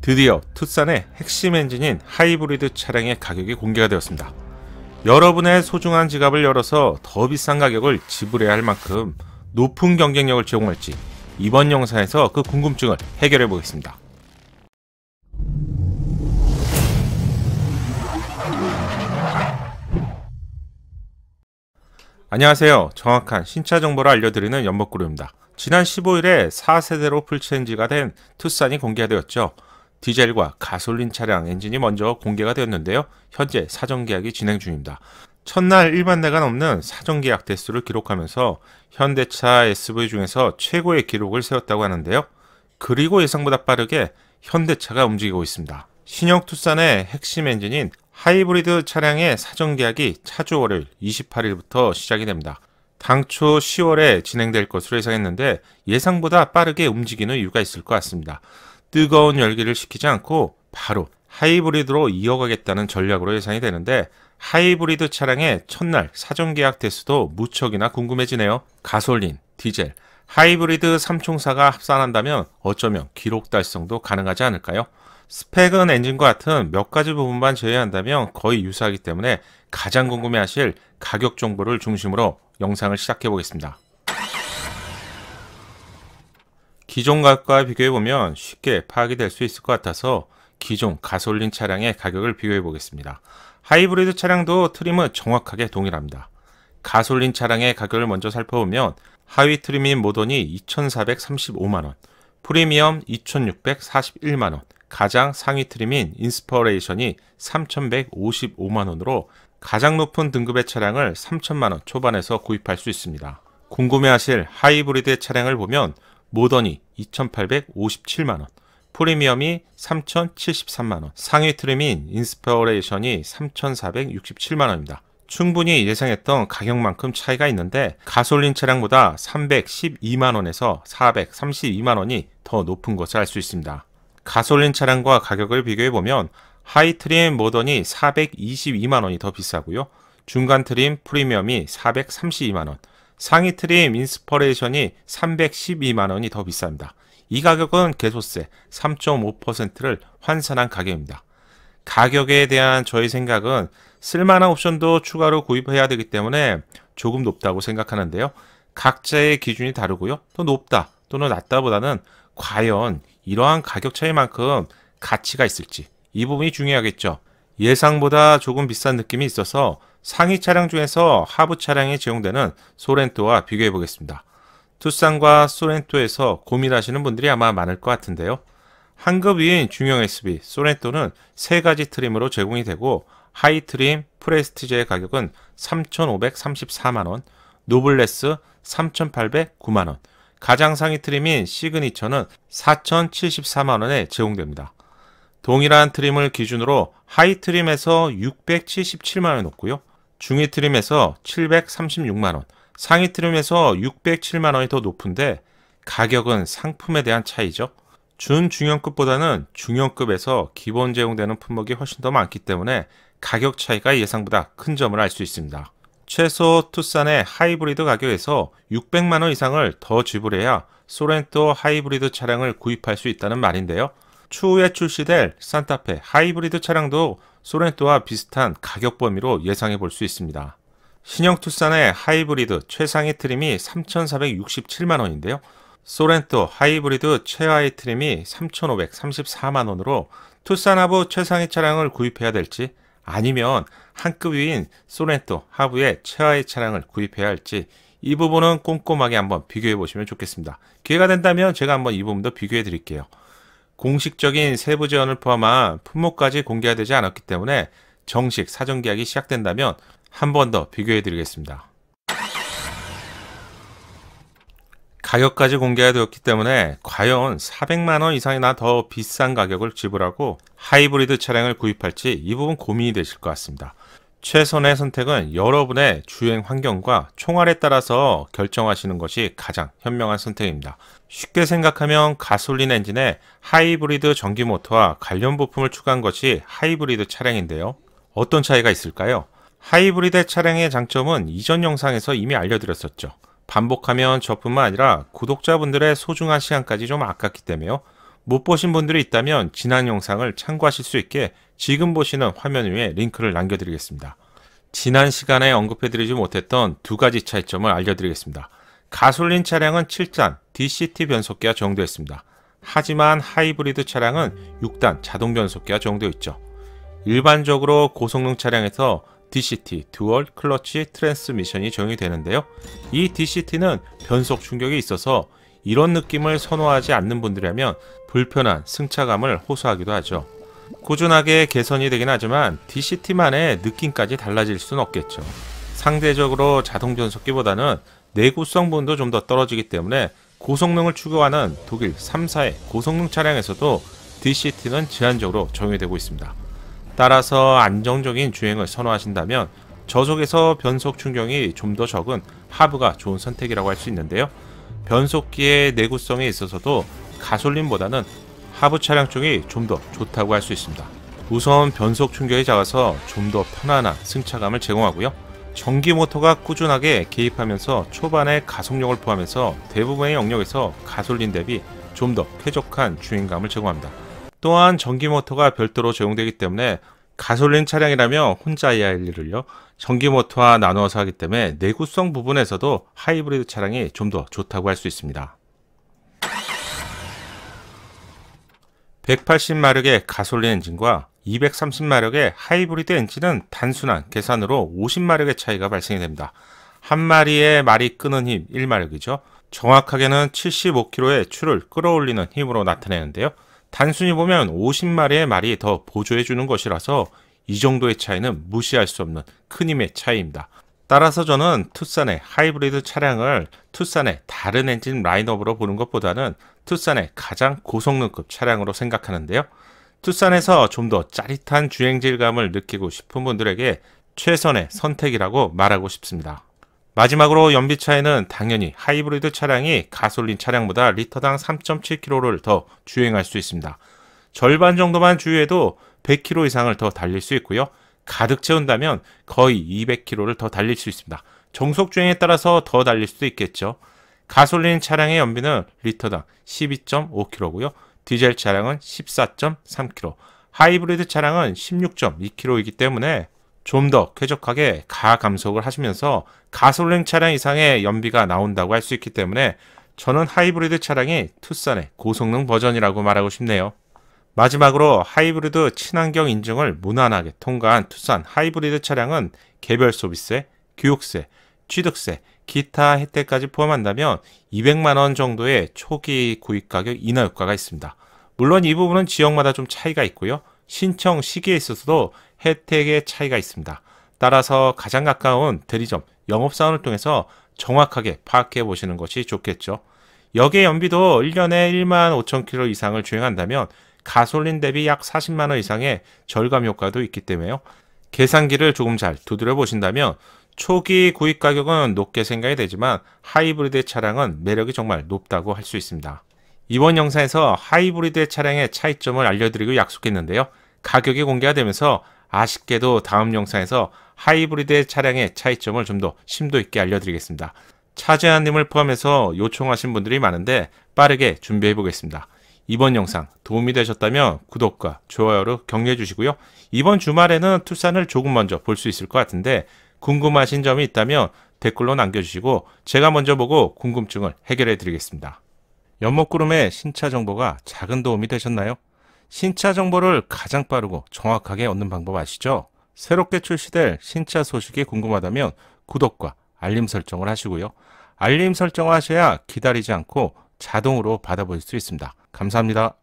드디어 투싼의 핵심 엔진인 하이브리드 차량의 가격이 공개가 되었습니다. 여러분의 소중한 지갑을 열어서 더 비싼 가격을 지불해야 할 만큼 높은 경쟁력을 제공할지 이번 영상에서 그 궁금증을 해결해 보겠습니다. 안녕하세요. 정확한 신차 정보를 알려드리는 연목구룹입니다 지난 15일에 4세대로 풀체인지가 된 투싼이 공개되었죠. 디젤과 가솔린 차량 엔진이 먼저 공개가 되었는데요. 현재 사전 계약이 진행 중입니다. 첫날 1만 대가 넘는 사전 계약 대수를 기록하면서 현대차 s v 중에서 최고의 기록을 세웠다고 하는데요. 그리고 예상보다 빠르게 현대차가 움직이고 있습니다. 신형 투싼의 핵심 엔진인 하이브리드 차량의 사전 계약이 차주 월요일 28일부터 시작이 됩니다. 당초 10월에 진행될 것으로 예상했는데 예상보다 빠르게 움직이는 이유가 있을 것 같습니다. 뜨거운 열기를 식히지 않고 바로 하이브리드로 이어가겠다는 전략으로 예상이 되는데 하이브리드 차량의 첫날 사전 계약 대수도 무척이나 궁금해지네요. 가솔린, 디젤, 하이브리드 3총사가 합산한다면 어쩌면 기록 달성도 가능하지 않을까요? 스펙은 엔진과 같은 몇 가지 부분만 제외한다면 거의 유사하기 때문에 가장 궁금해하실 가격 정보를 중심으로 영상을 시작해 보겠습니다. 기존 값과 비교해보면 쉽게 파악이 될 수 있을 것 같아서 기존 가솔린 차량의 가격을 비교해보겠습니다. 하이브리드 차량도 트림은 정확하게 동일합니다. 가솔린 차량의 가격을 먼저 살펴보면 하위 트림인 모던이 2,435만원, 프리미엄 2,641만원, 가장 상위 트림인 인스퍼레이션이 3,155만원으로 가장 높은 등급의 차량을 3 0 0 0만원 초반에서 구입할 수 있습니다. 궁금해하실 하이브리드 의 차량을 보면 모던이 2,857만원, 프리미엄이 3,073만원, 상위 트림인 인스퍼레이션이 3,467만원입니다. 충분히 예상했던 가격만큼 차이가 있는데 가솔린 차량보다 312만원에서 432만원이 더 높은 것을 알 수 있습니다. 가솔린 차량과 가격을 비교해보면 하이 트림 모던이 422만원이 더 비싸고요. 중간 트림 프리미엄이 432만원, 상위 트림 인스퍼레이션이 312만원이 더 비쌉니다. 이 가격은 개소세 3.5%를 환산한 가격입니다. 가격에 대한 저희 생각은 쓸만한 옵션도 추가로 구입해야 되기 때문에 조금 높다고 생각하는데요. 각자의 기준이 다르고요. 또 높다 또는 낮다보다는 과연 이러한 가격 차이만큼 가치가 있을지 이 부분이 중요하겠죠. 예상보다 조금 비싼 느낌이 있어서 상위 차량 중에서 하부 차량에 제공되는 소렌토와 비교해 보겠습니다. 투싼과 소렌토에서 고민하시는 분들이 아마 많을 것 같은데요. 한급 위인 중형 SUV 소렌토는 세 가지 트림으로 제공이 되고 하이 트림 프레스티지의 가격은 3,534만원, 노블레스 3,809만원, 가장 상위 트림인 시그니처는 4,074만원에 제공됩니다. 동일한 트림을 기준으로 하이 트림에서 677만원 높고요. 중위 트림에서 736만원, 상위 트림에서 607만원이 더 높은데 가격은 상품에 대한 차이죠. 준중형급보다는 중형급에서 기본 제공되는 품목이 훨씬 더 많기 때문에 가격 차이가 예상보다 큰 점을 알 수 있습니다. 최소 투싼의 하이브리드 가격에서 600만원 이상을 더 지불해야 소렌토 하이브리드 차량을 구입할 수 있다는 말인데요. 추후에 출시될 산타페 하이브리드 차량도 소렌토와 비슷한 가격 범위로 예상해 볼 수 있습니다. 신형 투싼의 하이브리드 최상위 트림이 3,467만원인데요. 소렌토 하이브리드 최하위 트림이 3,534만원으로 투싼 하부 최상위 차량을 구입해야 될지 아니면 한급 위인 소렌토 하부의 최하위 차량을 구입해야 할지 이 부분은 꼼꼼하게 한번 비교해 보시면 좋겠습니다. 기회가 된다면 제가 한번 이 부분도 비교해 드릴게요. 공식적인 세부 제언을 포함한 품목까지 공개되지 않았기 때문에 정식 사전 계약이 시작된다면 한 번 더 비교해 드리겠습니다. 가격까지 공개가 되었기 때문에 과연 400만원 이상이나 더 비싼 가격을 지불하고 하이브리드 차량을 구입할지 이 부분 고민이 되실 것 같습니다. 최선의 선택은 여러분의 주행 환경과 총알에 따라서 결정하시는 것이 가장 현명한 선택입니다. 쉽게 생각하면 가솔린 엔진에 하이브리드 전기 모터와 관련 부품을 추가한 것이 하이브리드 차량인데요. 어떤 차이가 있을까요? 하이브리드 차량의 장점은 이전 영상에서 이미 알려드렸었죠. 반복하면 저뿐만 아니라 구독자분들의 소중한 시간까지 좀 아깝기 때문에요. 못 보신 분들이 있다면 지난 영상을 참고하실 수 있게 지금 보시는 화면 위에 링크를 남겨드리겠습니다. 지난 시간에 언급해드리지 못했던 두 가지 차이점을 알려드리겠습니다. 가솔린 차량은 7단 DCT 변속기가 적용되었습니다. 하지만 하이브리드 차량은 6단 자동 변속기가 적용되어 있죠. 일반적으로 고성능 차량에서 DCT 듀얼 클러치 트랜스미션이 적용이 되는데요. 이 DCT는 변속 충격이 있어서 이런 느낌을 선호하지 않는 분들이라면 불편한 승차감을 호소하기도 하죠. 꾸준하게 개선이 되긴 하지만 DCT만의 느낌까지 달라질 수는 없겠죠. 상대적으로 자동 변속기보다는 내구성분도 좀 더 떨어지기 때문에 고성능을 추구하는 독일 3사의 고성능 차량에서도 DCT는 제한적으로 적용되고 있습니다. 따라서 안정적인 주행을 선호하신다면 저속에서 변속 충격이 좀 더 적은 하부가 좋은 선택이라고 할 수 있는데요. 변속기의 내구성에 있어서도 가솔린보다는 하부 차량 쪽이 좀 더 좋다고 할 수 있습니다. 우선 변속 충격이 작아서 좀 더 편안한 승차감을 제공하고요. 전기 모터가 꾸준하게 개입하면서 초반에 가속력을 포함해서 대부분의 영역에서 가솔린 대비 좀 더 쾌적한 주행감을 제공합니다. 또한 전기 모터가 별도로 제공되기 때문에 가솔린 차량이라면 혼자 이할 일을요 전기 모터와 나누어서 하기 때문에 내구성 부분에서도 하이브리드 차량이 좀 더 좋다고 할 수 있습니다. 180마력의 가솔린 엔진과 230마력의 하이브리드 엔진은 단순한 계산으로 50마력의 차이가 발생이 됩니다. 한 마리의 말이 끄는 힘 1마력이죠. 정확하게는 75kg의 추를 끌어올리는 힘으로 나타내는데요. 단순히 보면 50마리의 말이 더 보조해주는 것이라서 이 정도의 차이는 무시할 수 없는 큰 힘의 차이입니다. 따라서 저는 투싼의 하이브리드 차량을 투싼의 다른 엔진 라인업으로 보는 것보다는 투싼의 가장 고속능급 차량으로 생각하는데요. 투싼에서 좀 더 짜릿한 주행질감을 느끼고 싶은 분들에게 최선의 선택이라고 말하고 싶습니다. 마지막으로 연비 차에는 당연히 하이브리드 차량이 가솔린 차량보다 리터당 3.7km를 더 주행할 수 있습니다. 절반 정도만 주유해도 100km 이상을 더 달릴 수 있고요. 가득 채운다면 거의 200km를 더 달릴 수 있습니다. 정속 주행에 따라서 더 달릴 수도 있겠죠. 가솔린 차량의 연비는 리터당 12.5km고요. 디젤 차량은 14.3km, 하이브리드 차량은 16.2km이기 때문에 좀 더 쾌적하게 가감속을 하시면서 가솔린 차량 이상의 연비가 나온다고 할 수 있기 때문에 저는 하이브리드 차량이 투싼의 고성능 버전이라고 말하고 싶네요. 마지막으로 하이브리드 친환경 인증을 무난하게 통과한 투싼 하이브리드 차량은 개별 소비세, 교육세, 취득세, 기타 혜택까지 포함한다면 200만원 정도의 초기 구입 가격 인하 효과가 있습니다. 물론 이 부분은 지역마다 좀 차이가 있고요. 신청 시기에 있어서도 혜택의 차이가 있습니다. 따라서 가장 가까운 대리점, 영업사원을 통해서 정확하게 파악해 보시는 것이 좋겠죠. 역의 연비도 1년에 1만 5천 킬로 이상을 주행한다면 가솔린 대비 약 40만원 이상의 절감 효과도 있기 때문에요. 계산기를 조금 잘 두드려 보신다면 초기 구입 가격은 높게 생각이 되지만 하이브리드 차량은 매력이 정말 높다고 할 수 있습니다. 이번 영상에서 하이브리드 차량의 차이점을 알려드리고 약속했는데요. 가격이 공개가 되면서 아쉽게도 다음 영상에서 하이브리드 차량의 차이점을 좀 더 심도 있게 알려드리겠습니다. 차재한님을 포함해서 요청하신 분들이 많은데 빠르게 준비해 보겠습니다. 이번 영상 도움이 되셨다면 구독과 좋아요로 격려해 주시고요. 이번 주말에는 투싼을 조금 먼저 볼 수 있을 것 같은데 궁금하신 점이 있다면 댓글로 남겨주시고 제가 먼저 보고 궁금증을 해결해 드리겠습니다. 연목구름의 신차 정보가 작은 도움이 되셨나요? 신차 정보를 가장 빠르고 정확하게 얻는 방법 아시죠? 새롭게 출시될 신차 소식이 궁금하다면 구독과 알림 설정을 하시고요. 알림 설정을 하셔야 기다리지 않고 자동으로 받아볼 수 있습니다. 감사합니다.